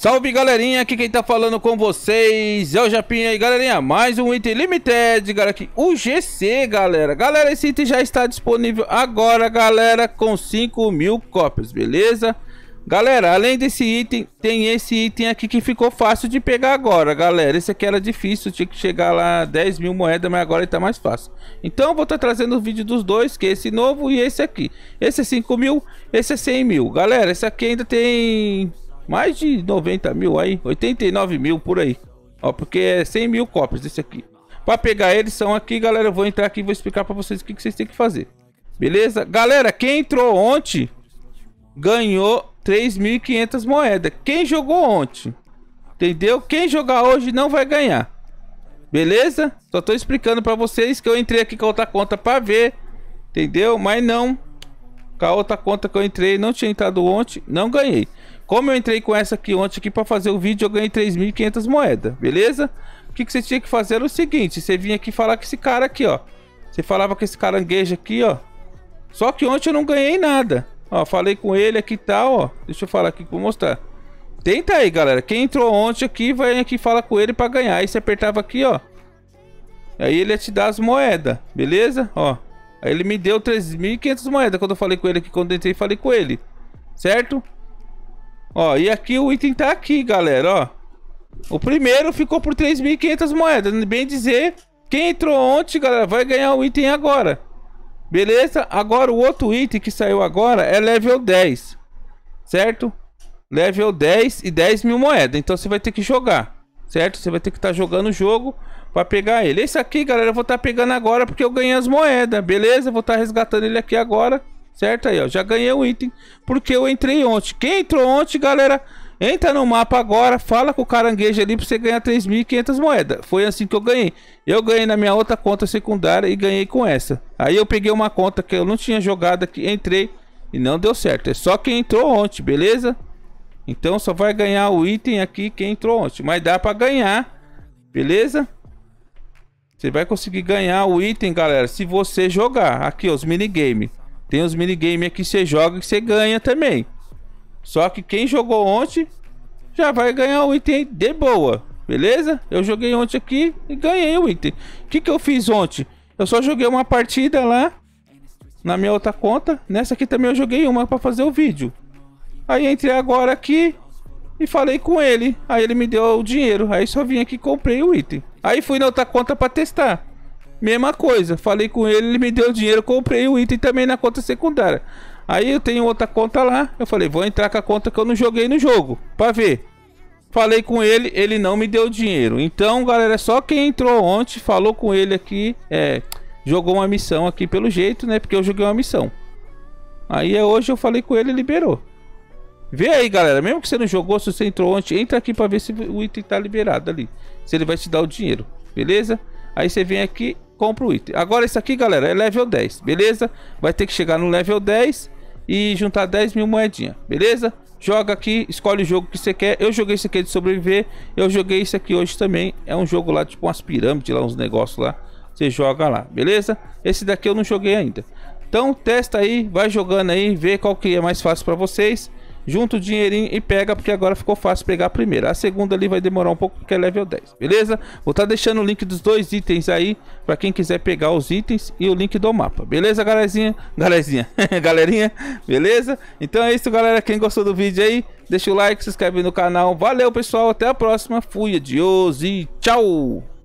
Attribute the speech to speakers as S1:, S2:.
S1: Salve galerinha, aqui quem tá falando com vocês é o Japinha e galerinha, mais um item limited, galera, aqui, o GC, galera. Galera, esse item já está disponível agora, galera, com 5 mil cópias, beleza? Galera, além desse item, tem esse item aqui que ficou fácil de pegar agora, galera. Esse aqui era difícil, tinha que chegar lá 10 mil moedas, mas agora ele tá mais fácil. Então, vou estar tá trazendo o vídeo dos dois, que é esse novo e esse aqui. Esse é 5 mil, esse é 100 mil. Galera, esse aqui ainda tem mais de 90 mil aí, 89 mil por aí. Ó, porque é 100 mil cópias desse aqui. Para pegar eles são aqui, galera, eu vou entrar aqui e vou explicar para vocês o que, que vocês têm que fazer. Beleza? Galera, quem entrou ontem ganhou 3.500 moedas. Quem jogou ontem, entendeu? Quem jogar hoje não vai ganhar. Beleza? Só tô explicando para vocês que eu entrei aqui com outra conta para ver, entendeu? Mas não, com a outra conta que eu entrei, não tinha entrado ontem, não ganhei. Como eu entrei com essa aqui ontem aqui para fazer o vídeo, eu ganhei 3.500 moedas, beleza? O que, que você tinha que fazer era o seguinte, você vinha aqui falar com esse cara aqui, ó. Você falava com esse caranguejo aqui, ó. Só que ontem eu não ganhei nada. Ó, falei com ele aqui e tal, ó. Deixa eu falar aqui vou mostrar. Tenta aí, galera. Quem entrou ontem aqui, vai aqui falar com ele para ganhar. Aí você apertava aqui, ó. Aí ele ia te dar as moedas, beleza? Ó. Aí ele me deu 3.500 moedas quando eu falei com ele aqui, quando eu entrei falei com ele. Certo? Ó, e aqui o item tá aqui, galera, ó. O primeiro ficou por 3.500 moedas. Bem dizer, quem entrou ontem, galera, vai ganhar o item agora. Beleza? Agora o outro item que saiu agora é level 10. Certo? Level 10 e 10 mil moedas. Então você vai ter que jogar. Certo? Você vai ter que estar tá jogando o jogo para pegar ele. Esse aqui, galera, eu vou estar tá pegando agora porque eu ganhei as moedas. Beleza? vou estar tá resgatando ele aqui agora. Certo aí, ó. Já ganhei o um item porque eu entrei ontem. Quem entrou ontem, galera, entra no mapa agora, fala com o caranguejo ali pra você ganhar 3.500 moedas. Foi assim que eu ganhei. Eu ganhei na minha outra conta secundária e ganhei com essa. Aí eu peguei uma conta que eu não tinha jogado aqui, entrei e não deu certo. É só quem entrou ontem, beleza? Então só vai ganhar o item aqui quem entrou ontem. Mas dá pra ganhar, beleza? Você vai conseguir ganhar o item, galera, se você jogar. Aqui, ó, os minigames. Tem os minigames que você joga que você ganha também. Só que quem jogou ontem já vai ganhar o item de boa. Beleza? Eu joguei ontem aqui e ganhei o item. O que, que eu fiz ontem? Eu só joguei uma partida lá na minha outra conta. Nessa aqui também eu joguei uma para fazer o vídeo. Aí entrei agora aqui e falei com ele. Aí ele me deu o dinheiro. Aí só vim aqui e comprei o item. Aí fui na outra conta para testar. Mesma coisa, falei com ele, ele me deu o dinheiro, comprei o item também na conta secundária. Aí eu tenho outra conta lá, eu falei, vou entrar com a conta que eu não joguei no jogo, pra ver. Falei com ele, ele não me deu dinheiro. Então, galera, só quem entrou ontem, falou com ele aqui, é, jogou uma missão aqui pelo jeito, né? Porque eu joguei uma missão. Aí é hoje eu falei com ele, liberou. Vê aí, galera, mesmo que você não jogou, se você entrou ontem, entra aqui para ver se o item tá liberado ali. Se ele vai te dar o dinheiro, beleza? Aí você vem aqui compra o item. Agora isso aqui, galera, é level 10, beleza? Vai ter que chegar no level 10 e juntar 10 mil moedinhas, beleza? Joga aqui, escolhe o jogo que você quer. Eu joguei esse aqui de sobreviver. Eu joguei esse aqui hoje também. É um jogo lá, tipo umas pirâmides lá, uns negócios lá. Você joga lá, beleza? Esse daqui eu não joguei ainda. Então testa aí, vai jogando aí, vê qual que é mais fácil para vocês junta o dinheirinho e pega, porque agora ficou fácil pegar a primeira. A segunda ali vai demorar um pouco, porque é level 10, beleza? Vou estar tá deixando o link dos dois itens aí, para quem quiser pegar os itens e o link do mapa, beleza, galerinha? Galerinha, galerinha, beleza? Então é isso, galera, quem gostou do vídeo aí, deixa o like, se inscreve no canal. Valeu, pessoal, até a próxima. Fui, adiós e tchau!